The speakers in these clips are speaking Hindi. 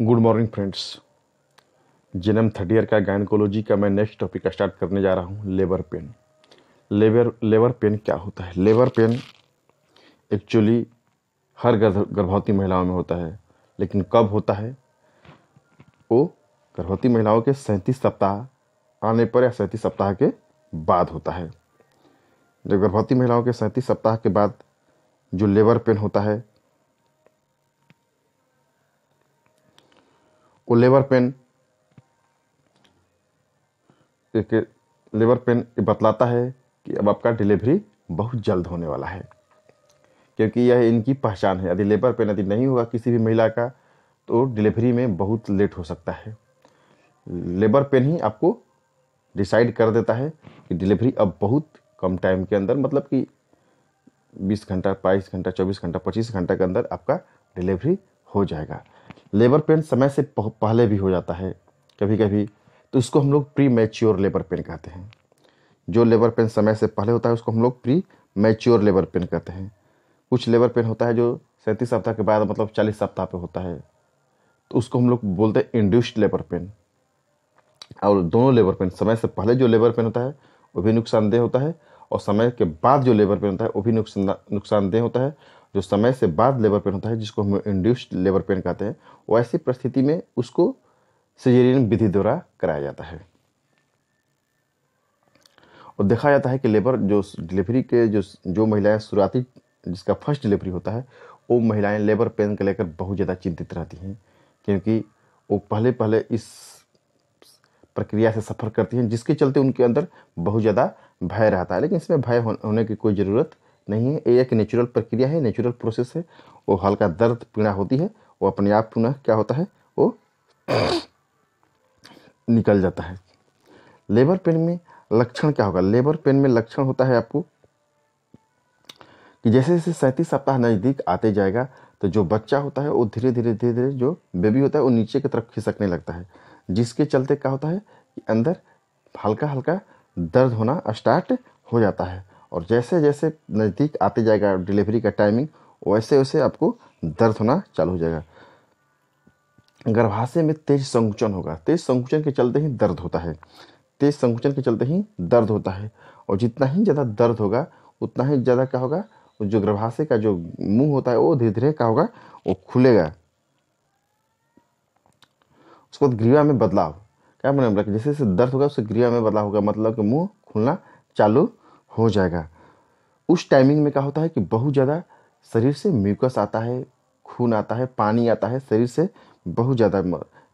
गुड मॉर्निंग फ्रेंड्स जन्म थर्ड ईयर का गायनकोलॉजी का मैं नेक्स्ट टॉपिक स्टार्ट करने जा रहा हूँ labour pain labour labour pain क्या होता है लेबर पेन एक्चुअली हर गर्भवती महिलाओं में होता है लेकिन कब होता है वो गर्भवती महिलाओं के सैंतीस सप्ताह आने पर या सैंतीस सप्ताह के बाद होता है जब गर्भवती महिलाओं के सैंतीस सप्ताह के बाद जो लेबर पेन होता है को लेबर पेन एक लेबर पेन बतलाता है कि अब आपका डिलीवरी बहुत जल्द होने वाला है क्योंकि यह इनकी पहचान है यदि लेबर पेन यदि नहीं हुआ किसी भी महिला का तो डिलीवरी में बहुत लेट हो सकता है लेबर पेन ही आपको डिसाइड कर देता है कि डिलीवरी अब बहुत कम टाइम के अंदर मतलब कि 20 घंटा 22 घंटा 24 घंटा 25 घंटा के अंदर आपका डिलीवरी हो जाएगा लेबर पेन समय से पहले भी हो जाता है कभी कभी तो इसको हम लोग प्री मैच्योर लेबर पेन कहते हैं जो लेबर पेन समय से पहले होता है उसको हम लोग प्री मैच्योर लेबर पेन कहते हैं कुछ लेबर पेन होता है जो सैंतीस सप्ताह के बाद मतलब चालीस सप्ताह पे होता है तो उसको हम लोग बोलते हैं इंड्यूस्ड लेबर पेन और दोनों लेबर पेन समय से पहले जो लेबर पेन होता है वो भी नुकसानदेह होता है और समय के बाद जो लेबर पेन होता है वो भी नुकसान नुकसानदेह होता है जो समय से बाद लेबर पेन होता है जिसको हम इंड्यूस्ड लेबर पेन कहते हैं वो ऐसी परिस्थिति में उसको सिजेरियन विधि द्वारा कराया जाता है और देखा जाता है कि लेबर जो डिलीवरी के जो जो महिलाएं शुरुआती जिसका फर्स्ट डिलीवरी होता है वो महिलाएं लेबर पेन को लेकर बहुत ज़्यादा चिंतित रहती हैं क्योंकि वो पहले पहले इस प्रक्रिया से सफ़र करती हैं जिसके चलते उनके अंदर बहुत ज़्यादा भय रहता है लेकिन इसमें भय होने की कोई ज़रूरत नहीं है ये एक नेचुरल प्रक्रिया है नेचुरल प्रोसेस है वो हल्का दर्द पीड़ा होती है वो अपने आप पुनः क्या होता है वो निकल जाता है लेबर पेन में लक्षण क्या होगा लेबर पेन में लक्षण होता है आपको कि जैसे जैसे सैंतीस सप्ताह नज़दीक आते जाएगा तो जो बच्चा होता है वो धीरे धीरे धीरे धीरे जो बेबी होता है वो नीचे की तरफ खिसकने लगता है जिसके चलते क्या होता है कि अंदर हल्का हल्का दर्द होना स्टार्ट हो जाता है और जैसे जैसे नज़दीक आते जाएगा डिलीवरी का टाइमिंग वैसे वैसे आपको दर्द होना चालू हो जाएगा गर्भाशय में तेज संकुचन होगा तेज संकुचन के चलते ही दर्द होता है तेज संकुचन के चलते ही दर्द होता है और जितना ही ज़्यादा दर्द होगा उतना ही ज़्यादा क्या होगा जो गर्भाशय का जो मुंह होता है वो धीरे धीरे क्या होगा वो खुलेगा उसके बाद ग्रीवा में बदलाव क्या मतलब जैसे जैसे दर्द होगा उससे ग्रीवा में बदलाव होगा मतलब कि मुंह खुलना चालू हो जाएगा उस टाइमिंग में क्या होता है कि बहुत ज़्यादा शरीर से म्यूकस आता है खून आता है पानी आता है शरीर से बहुत ज़्यादा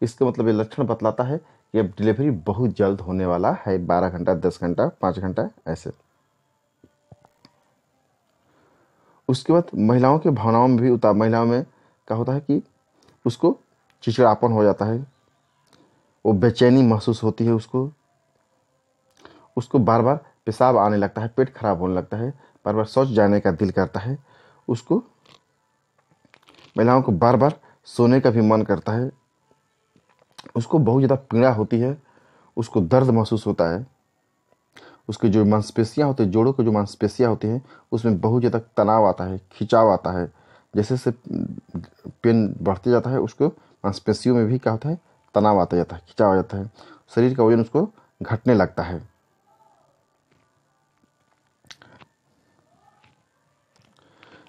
इसका मतलब ये लक्षण बतलाता है कि अब डिलीवरी बहुत जल्द होने वाला है बारह घंटा दस घंटा पाँच घंटा ऐसे उसके बाद महिलाओं के भावनाओं में भी उतार महिलाओं में क्या होता है कि उसको चिचड़ापन हो जाता है वो बेचैनी महसूस होती है उसको उसको बार बार पेशाब आने लगता है पेट खराब होने लगता है बार बार शौच जाने का दिल करता है उसको महिलाओं को बार बार सोने का भी मन करता है उसको बहुत ज़्यादा पीड़ा होती है उसको दर्द महसूस होता है उसकी जो मांसपेशियाँ होती है जोड़ों की जो मांसपेशियाँ होती हैं उसमें बहुत ज़्यादा तनाव आता है खिंचाव आता है जैसे जैसे पेन बढ़ते जाता है उसको मांसपेशियों में भी क्या होता है तनाव आता जाता है खिंचाव आ जाता है शरीर का वजन उसको घटने लगता है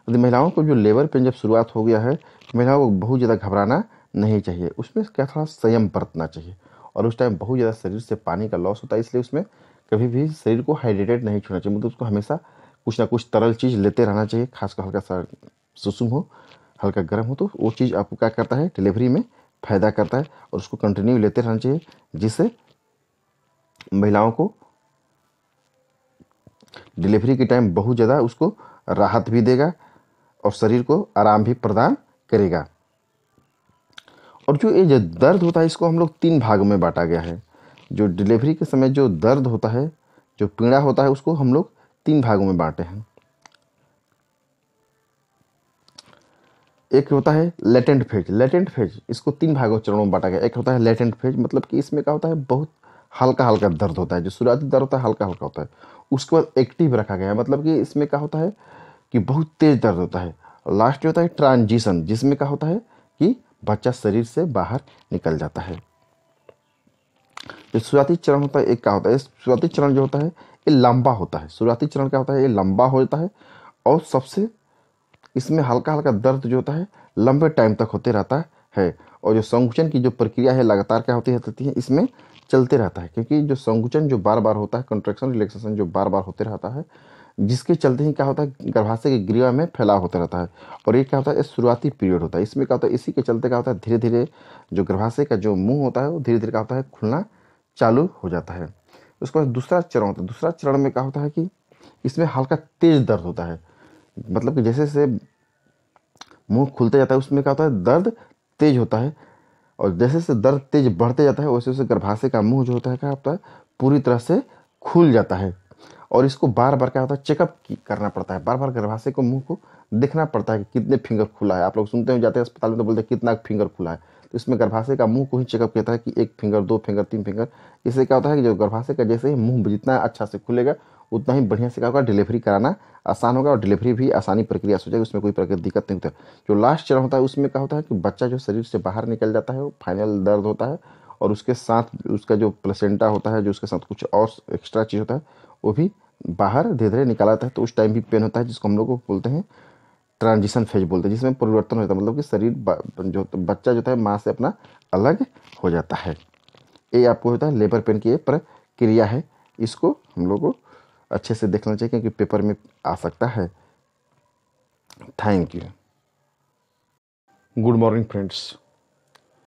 यदि महिलाओं को जो लेबर पेन जब शुरुआत हो गया है महिलाओं को बहुत ज़्यादा घबराना नहीं चाहिए उसमें क्या थोड़ा संयम बरतना चाहिए और उस टाइम बहुत ज़्यादा शरीर से पानी का लॉस होता है इसलिए उसमें कभी भी शरीर को हाइड्रेटेड नहीं छूना चाहिए मतलब उसको हमेशा कुछ ना कुछ तरल चीज़ लेते रहना चाहिए खासकर हल्का सा सुसुम हो हल्का गर्म हो तो वो चीज़ आपको क्या करता है डिलीवरी में फ़ायदा करता है और उसको कंटिन्यू लेते रहना चाहिए जिससे महिलाओं को डिलीवरी के टाइम बहुत ज़्यादा उसको राहत भी देगा और शरीर को आराम भी प्रदान करेगा और जो ये जो दर्द होता है इसको हम लोग तीन भागों में बांटा गया है जो डिलीवरी के समय जो दर्द होता है जो पीड़ा होता है उसको हम लोग तीन भागों में बांटे हैं एक होता है लेटेंट फेज लेटेंट फेज इसको तीन भागों चरणों में बांटा गया एक होता है लेटेंट फेज मतलब कि इसमें क्या होता है बहुत हल्का हल्का दर्द होता है जो शुरुआती दर्द होता है हल्का हल्का होता है उसके बाद एक्टिव रखा गया है मतलब कि इसमें क्या होता है कि बहुत तेज़ दर्द होता है लास्ट होता है ट्रांजिशन जिसमें क्या होता है कि बच्चा शरीर से बाहर निकल जाता है जो शुरुआती चरण होता है एक क्या होता है शुरुआती चरण जो होता है ये लंबा होता है शुरुआती चरण क्या होता है ये लंबा हो जाता है और सबसे इसमें हल्का हल्का दर्द जो होता है लंबे टाइम तक होते रहता है और जो संकुचन की जो प्रक्रिया है लगातार क्या होती रहती है इसमें चलते रहता है क्योंकि जो संकुचन जो बार बार होता है कंट्रेक्शन रिलैक्सेशन जो बार बार होते रहता है जिसके चलते ही क्या होता है गर्भाशय की ग्रीवा में फैलाव होता रहता है और ये क्या होता है शुरुआती पीरियड होता है इसमें क्या होता है इसी के चलते क्या होता है धीरे धीरे जो गर्भाशय का जो मुंह होता है वो धीरे धीरे क्या होता है खुलना चालू हो जाता है उसके बाद दूसरा चरण होता है दूसरा चरण में क्या होता है कि इसमें हल्का तेज दर्द होता है मतलब कि जैसे जैसे मुँह खुलते जाता है उसमें क्या होता है दर्द तेज होता है और जैसे जैसे दर्द तेज बढ़ते जाता है वैसे वैसे गर्भाशय का मुँह जो होता है क्या होता है पूरी तरह से खुल जाता है और इसको बार बार क्या होता है चेकअप करना पड़ता है बार बार गर्भाशय को मुंह को देखना पड़ता है कि कितने फिंगर खुला है आप लोग सुनते हो जाते हैं अस्पताल में तो बोलते हैं कितना फिंगर खुला है तो इसमें गर्भाशय का मुंह को ही चेकअप किया है कि एक फिंगर दो फिंगर तीन फिंगर इससे क्या होता है कि जो गर्भाशय का जैसे ही मुंह जितना अच्छा से खुलेगा उतना ही बढ़िया से क्या होगा डिलीवरी कराना आसान होगा और डिलीवरी भी आसानी प्रक्रिया से हो जाएगी उसमें कोई प्रकार दिक्कत नहीं होता जो लास्ट चरण होता है उसमें क्या होता है कि बच्चा जो शरीर से बाहर निकल जाता है वो फाइनल दर्द होता है और उसके साथ उसका जो प्लेसेंटा होता है जो उसके साथ कुछ और एक्स्ट्रा चीज़ होता है वो भी बाहर धीरे धीरे निकाला जाता है तो उस टाइम भी पेन होता है जिसको हम लोग बोलते हैं ट्रांजिशन फेज बोलते हैं जिसमें परिवर्तन होता है मतलब कि शरीर जो बच्चा जो है माँ से अपना अलग हो जाता है ये आपको होता है लेबर पेन की ये प्रक्रिया है इसको हम लोग को अच्छे से देखना चाहिए क्योंकि पेपर में आ सकता है thank you good morning friends